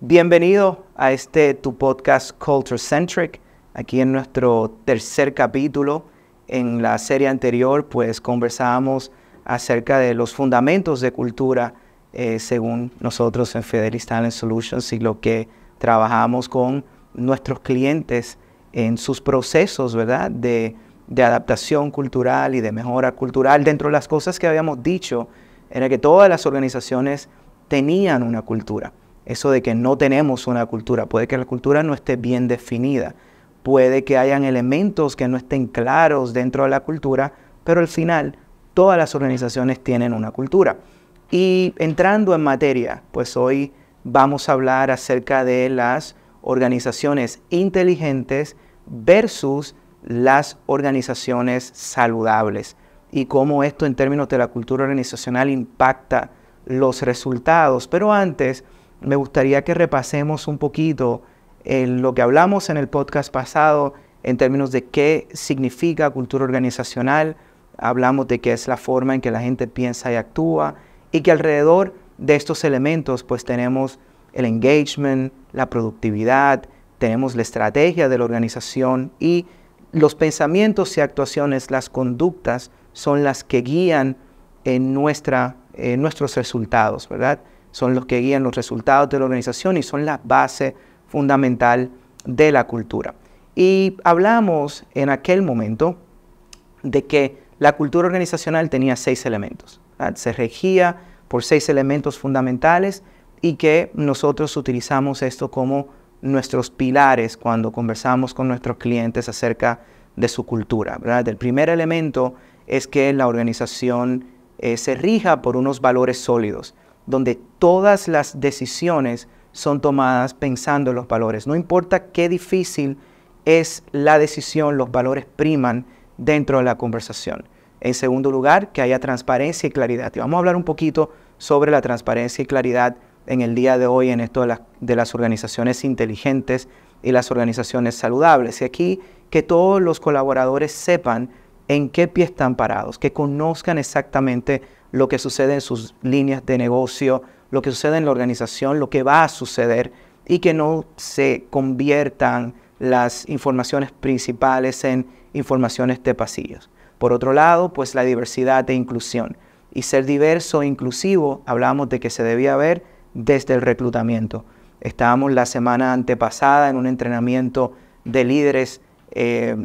Bienvenido a este tu podcast Culture Centric. Aquí en nuestro tercer capítulo, en la serie anterior, pues conversábamos acerca de los fundamentos de cultura eh, según nosotros en Federalist Talent Solutions y lo que trabajamos con nuestros clientes en sus procesos, ¿verdad? De de adaptación cultural y de mejora cultural. Dentro de las cosas que habíamos dicho era que todas las organizaciones tenían una cultura. Eso de que no tenemos una cultura, puede que la cultura no esté bien definida, puede que hayan elementos que no estén claros dentro de la cultura, pero al final todas las organizaciones tienen una cultura. Y entrando en materia, pues hoy vamos a hablar acerca de las organizaciones inteligentes versus las organizaciones saludables y cómo esto en términos de la cultura organizacional impacta los resultados. Pero antes, me gustaría que repasemos un poquito eh, lo que hablamos en el podcast pasado en términos de qué significa cultura organizacional. Hablamos de qué es la forma en que la gente piensa y actúa y que alrededor de estos elementos pues tenemos el engagement, la productividad, tenemos la estrategia de la organización y los pensamientos y actuaciones, las conductas, son las que guían en nuestra, eh, nuestros resultados, ¿verdad? Son los que guían los resultados de la organización y son la base fundamental de la cultura. Y hablamos en aquel momento de que la cultura organizacional tenía seis elementos. Se regía por seis elementos fundamentales y que nosotros utilizamos esto como nuestros pilares cuando conversamos con nuestros clientes acerca de su cultura. El primer elemento es que la organización eh, se rija por unos valores sólidos, donde todas las decisiones son tomadas pensando en los valores. No importa qué difícil es la decisión, los valores priman dentro de la conversación. En segundo lugar, que haya transparencia y claridad. Y vamos a hablar un poquito sobre la transparencia y claridad en el día de hoy en esto de las, organizaciones inteligentes y las organizaciones saludables. Y aquí que todos los colaboradores sepan en qué pie están parados, que conozcan exactamente lo que sucede en sus líneas de negocio, lo que sucede en la organización, lo que va a suceder y que no se conviertan las informaciones principales en informaciones de pasillos. Por otro lado, pues la diversidad e inclusión. Y ser diverso e inclusivo, hablamos de que se debía ver desde el reclutamiento. Estábamos la semana antepasada en un entrenamiento de líderes, eh,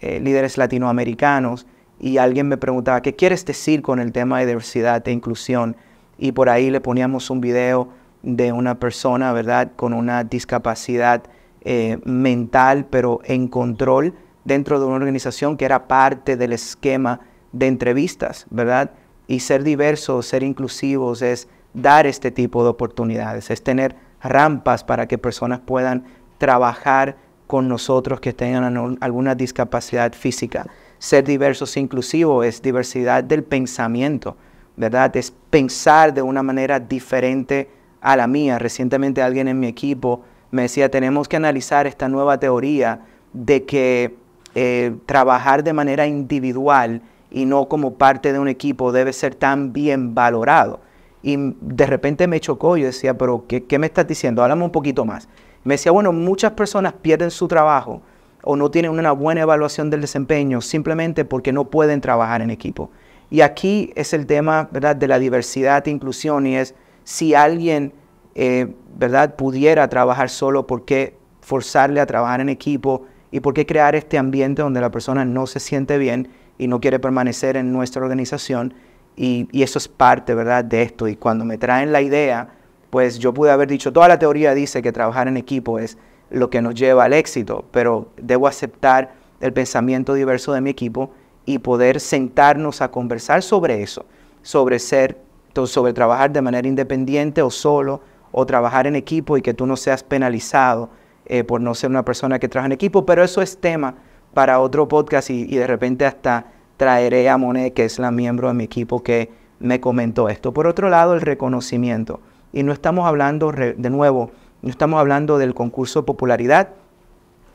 eh, líderes latinoamericanos y alguien me preguntaba, ¿qué quieres decir con el tema de diversidad e inclusión? Y por ahí le poníamos un video de una persona, ¿verdad?, con una discapacidad eh, mental, pero en control dentro de una organización que era parte del esquema de entrevistas, ¿verdad? Y ser diversos, ser inclusivos es dar este tipo de oportunidades, es tener rampas para que personas puedan trabajar con nosotros que tengan alguna discapacidad física. Ser diversos inclusivo es diversidad del pensamiento, ¿verdad? Es pensar de una manera diferente a la mía. Recientemente alguien en mi equipo me decía, tenemos que analizar esta nueva teoría de que eh, trabajar de manera individual y no como parte de un equipo debe ser tan bien valorado y de repente me chocó, yo decía, pero ¿qué, me estás diciendo? Háblame un poquito más. Me decía, bueno, muchas personas pierden su trabajo o no tienen una buena evaluación del desempeño simplemente porque no pueden trabajar en equipo. Y aquí es el tema de la diversidad e inclusión y es si alguien eh, ¿verdad? pudiera trabajar solo, ¿por qué forzarle a trabajar en equipo? ¿Y por qué crear este ambiente donde la persona no se siente bien y no quiere permanecer en nuestra organización? Y, eso es parte, ¿verdad?, de esto. Y cuando me traen la idea, pues yo pude haber dicho, toda la teoría dice que trabajar en equipo es lo que nos lleva al éxito, pero debo aceptar el pensamiento diverso de mi equipo y poder sentarnos a conversar sobre eso, sobre ser, sobre trabajar de manera independiente o solo, o trabajar en equipo y que tú no seas penalizado eh, por no ser una persona que trabaja en equipo, pero eso es tema para otro podcast y de repente hasta traeré a Monet, que es la miembro de mi equipo que me comentó esto. Por otro lado, el reconocimiento. Y no estamos hablando, de nuevo, no estamos hablando del concurso de popularidad,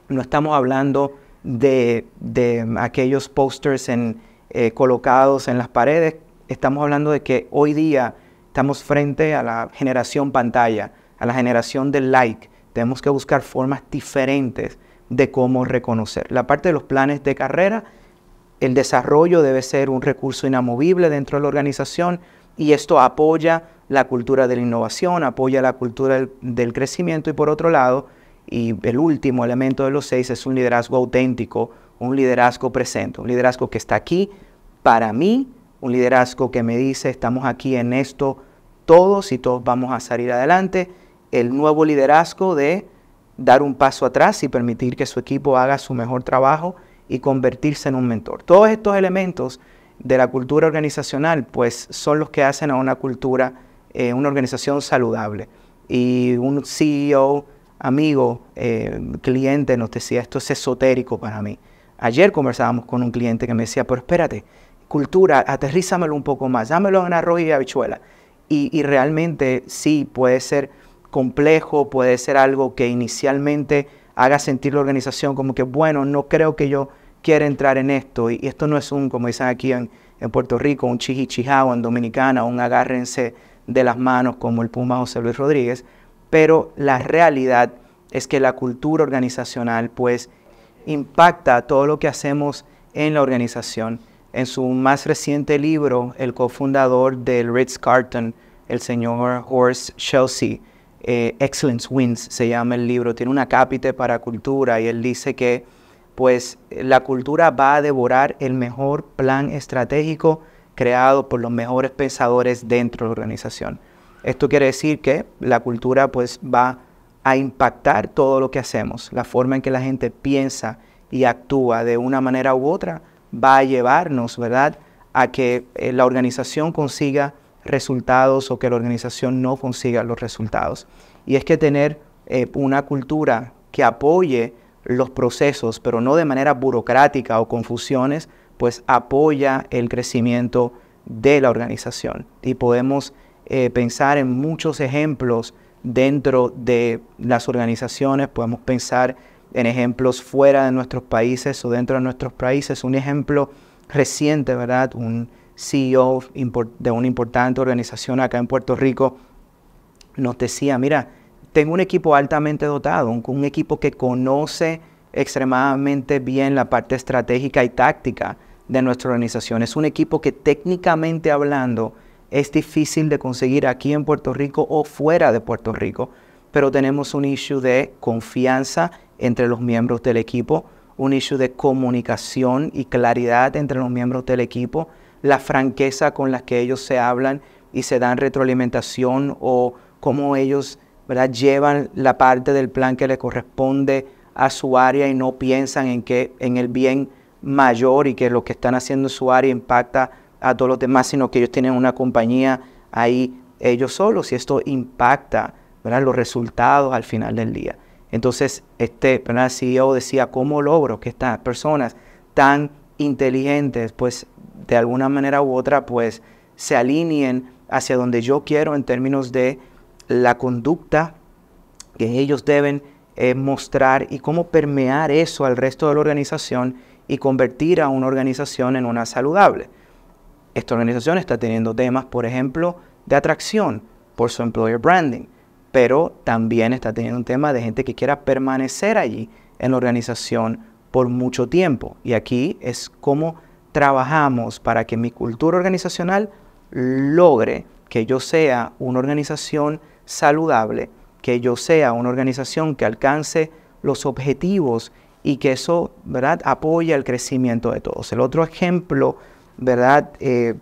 no estamos hablando de, aquellos posters eh, colocados en las paredes, estamos hablando de que hoy día estamos frente a la generación pantalla, a la generación del like. Tenemos que buscar formas diferentes de cómo reconocer. La parte de los planes de carrera el desarrollo debe ser un recurso inamovible dentro de la organización y esto apoya la cultura de la innovación, apoya la cultura del, crecimiento y por otro lado, y el último elemento de los seis es un liderazgo auténtico, un liderazgo presente, un liderazgo que está aquí para mí, un liderazgo que me dice estamos aquí en esto todos y todos vamos a salir adelante. El nuevo liderazgo de dar un paso atrás y permitir que su equipo haga su mejor trabajo y convertirse en un mentor. Todos estos elementos de la cultura organizacional pues son los que hacen a una cultura, eh, una organización saludable. Y un CEO, amigo, eh, cliente nos decía, esto es esotérico para mí. Ayer conversábamos con un cliente que me decía, pero espérate, cultura, aterrízamelo un poco más, dámelo en arroz y habichuela. Y, y realmente sí, puede ser complejo, puede ser algo que inicialmente haga sentir la organización como que, bueno, no creo que yo quiera entrar en esto. Y, esto no es un, como dicen aquí en, Puerto Rico, un chiji-chijao, en Dominicana, un agárrense de las manos como el Puma José Luis Rodríguez, pero la realidad es que la cultura organizacional pues impacta todo lo que hacemos en la organización. En su más reciente libro, el cofundador del Ritz-Carlton, el señor Horst Chelsea, eh, Excellence Wins, se llama el libro, tiene una cápita para cultura y él dice que pues la cultura va a devorar el mejor plan estratégico creado por los mejores pensadores dentro de la organización. Esto quiere decir que la cultura pues va a impactar todo lo que hacemos, la forma en que la gente piensa y actúa de una manera u otra va a llevarnos, ¿verdad?, a que eh, la organización consiga resultados o que la organización no consiga los resultados. Y es que tener eh, una cultura que apoye los procesos, pero no de manera burocrática o confusiones, pues apoya el crecimiento de la organización. Y podemos eh, pensar en muchos ejemplos dentro de las organizaciones, podemos pensar en ejemplos fuera de nuestros países o dentro de nuestros países. Un ejemplo reciente, ¿verdad? Un CEO de una importante organización acá en Puerto Rico, nos decía, mira, tengo un equipo altamente dotado, un, un equipo que conoce extremadamente bien la parte estratégica y táctica de nuestra organización. Es un equipo que técnicamente hablando es difícil de conseguir aquí en Puerto Rico o fuera de Puerto Rico, pero tenemos un issue de confianza entre los miembros del equipo, un issue de comunicación y claridad entre los miembros del equipo, la franqueza con la que ellos se hablan y se dan retroalimentación o cómo ellos ¿verdad? llevan la parte del plan que le corresponde a su área y no piensan en que en el bien mayor y que lo que están haciendo en su área impacta a todos los demás, sino que ellos tienen una compañía ahí ellos solos y esto impacta ¿verdad? los resultados al final del día. Entonces, este si CEO decía, ¿cómo logro que estas personas tan inteligentes, pues de alguna manera u otra, pues se alineen hacia donde yo quiero en términos de la conducta que ellos deben eh, mostrar y cómo permear eso al resto de la organización y convertir a una organización en una saludable. Esta organización está teniendo temas, por ejemplo, de atracción por su employer branding, pero también está teniendo un tema de gente que quiera permanecer allí en la organización por mucho tiempo. Y aquí es cómo trabajamos para que mi cultura organizacional logre que yo sea una organización saludable, que yo sea una organización que alcance los objetivos y que eso, ¿verdad?, apoya el crecimiento de todos. El otro ejemplo, ¿verdad?, eh,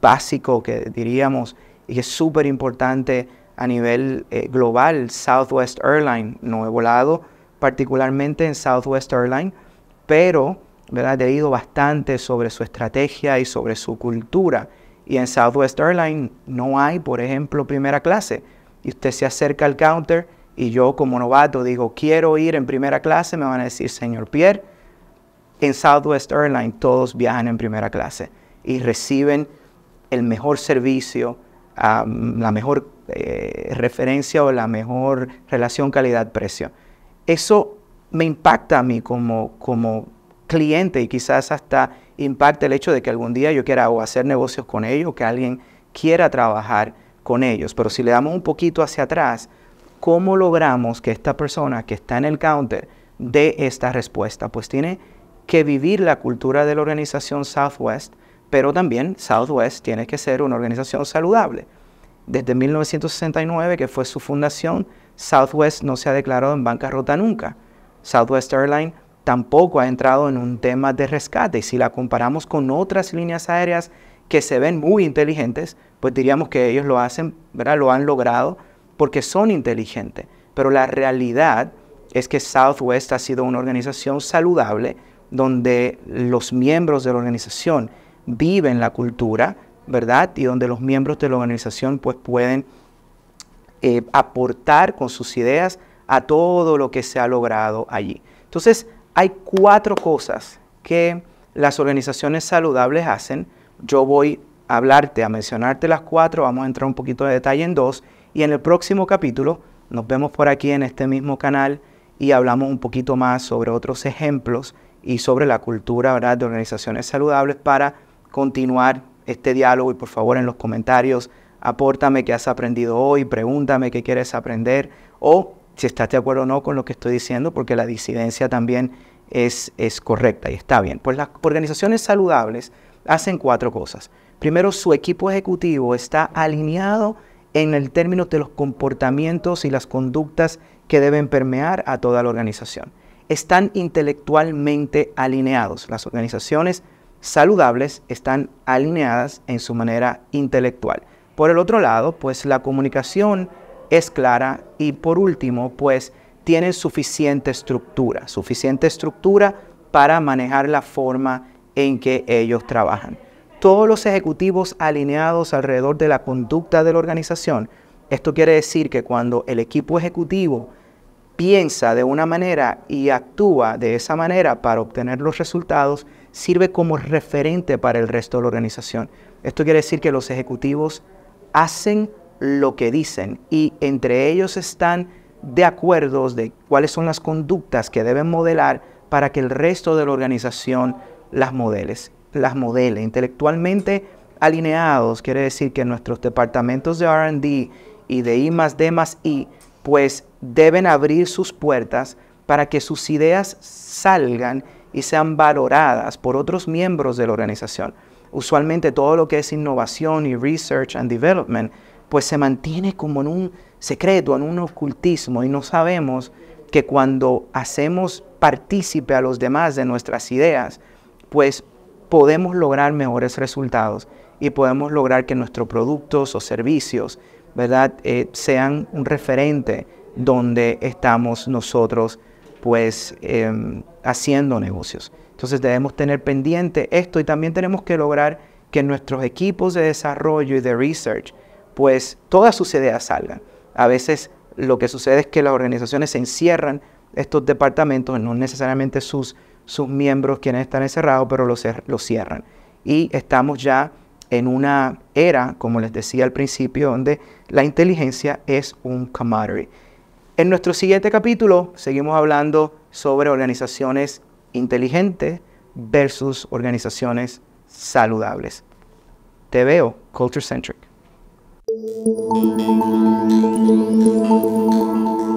básico que diríamos y que es súper importante a nivel eh, global, Southwest Airlines, no he volado particularmente en Southwest Airlines, pero ¿verdad? he ido bastante sobre su estrategia y sobre su cultura. Y en Southwest Airlines no hay, por ejemplo, primera clase. Y usted se acerca al counter y yo como novato digo, quiero ir en primera clase, me van a decir, señor Pierre, en Southwest Airlines todos viajan en primera clase y reciben el mejor servicio, la mejor eh, referencia o la mejor relación calidad-precio. Eso me impacta a mí como, cliente y quizás hasta impacta el hecho de que algún día yo quiera o hacer negocios con ellos, o que alguien quiera trabajar con ellos. Pero si le damos un poquito hacia atrás, ¿cómo logramos que esta persona que está en el counter dé esta respuesta? Pues tiene que vivir la cultura de la organización Southwest, pero también Southwest tiene que ser una organización saludable. Desde 1969, que fue su fundación, Southwest no se ha declarado en bancarrota nunca. Southwest Airlines tampoco ha entrado en un tema de rescate. Si la comparamos con otras líneas aéreas que se ven muy inteligentes, pues diríamos que ellos lo hacen, ¿verdad? Lo han logrado porque son inteligentes. Pero la realidad es que Southwest ha sido una organización saludable donde los miembros de la organización viven la cultura, ¿verdad? Y donde los miembros de la organización pues pueden eh, aportar con sus ideas a todo lo que se ha logrado allí. Entonces, hay cuatro cosas que las organizaciones saludables hacen. Yo voy a hablarte, a mencionarte las cuatro, vamos a entrar un poquito de detalle en dos, y en el próximo capítulo nos vemos por aquí en este mismo canal y hablamos un poquito más sobre otros ejemplos y sobre la cultura de organizaciones saludables para continuar este diálogo y por favor en los comentarios apórtame qué has aprendido hoy, pregúntame qué quieres aprender o si estás de acuerdo o no con lo que estoy diciendo, porque la disidencia también es, es correcta y está bien. Pues las organizaciones saludables hacen cuatro cosas. Primero, su equipo ejecutivo está alineado en el término de los comportamientos y las conductas que deben permear a toda la organización. Están intelectualmente alineados. Las organizaciones saludables están alineadas en su manera intelectual. Por el otro lado, pues la comunicación es clara y por último, pues tiene suficiente estructura, suficiente estructura para manejar la forma en que ellos trabajan. Todos los ejecutivos alineados alrededor de la conducta de la organización, esto quiere decir que cuando el equipo ejecutivo piensa de una manera y actúa de esa manera para obtener los resultados, sirve como referente para el resto de la organización. Esto quiere decir que los ejecutivos hacen lo que dicen y entre ellos están de acuerdos de cuáles son las conductas que deben modelar para que el resto de la organización las modele, las modele. Intelectualmente alineados quiere decir que nuestros departamentos de R&D y de I más D más I pues deben abrir sus puertas para que sus ideas salgan y sean valoradas por otros miembros de la organización. Usualmente todo lo que es innovación y research and development pues se mantiene como en un secreto, en un ocultismo y no sabemos que cuando hacemos partícipe a los demás de nuestras ideas, pues podemos lograr mejores resultados y podemos lograr que nuestros productos o servicios, ¿verdad?, eh, sean un referente donde estamos nosotros, pues, em, haciendo negocios. Entonces debemos tener pendiente esto y también tenemos que lograr que nuestros equipos de desarrollo y de research pues todas sus ideas salgan. A veces lo que sucede es que las organizaciones se encierran estos departamentos, no necesariamente sus, sus miembros quienes están encerrados, pero los, los cierran. Y estamos ya en una era, como les decía al principio, donde la inteligencia es un commodity. En nuestro siguiente capítulo seguimos hablando sobre organizaciones inteligentes versus organizaciones saludables. Te veo, Culture Centric. Thank you.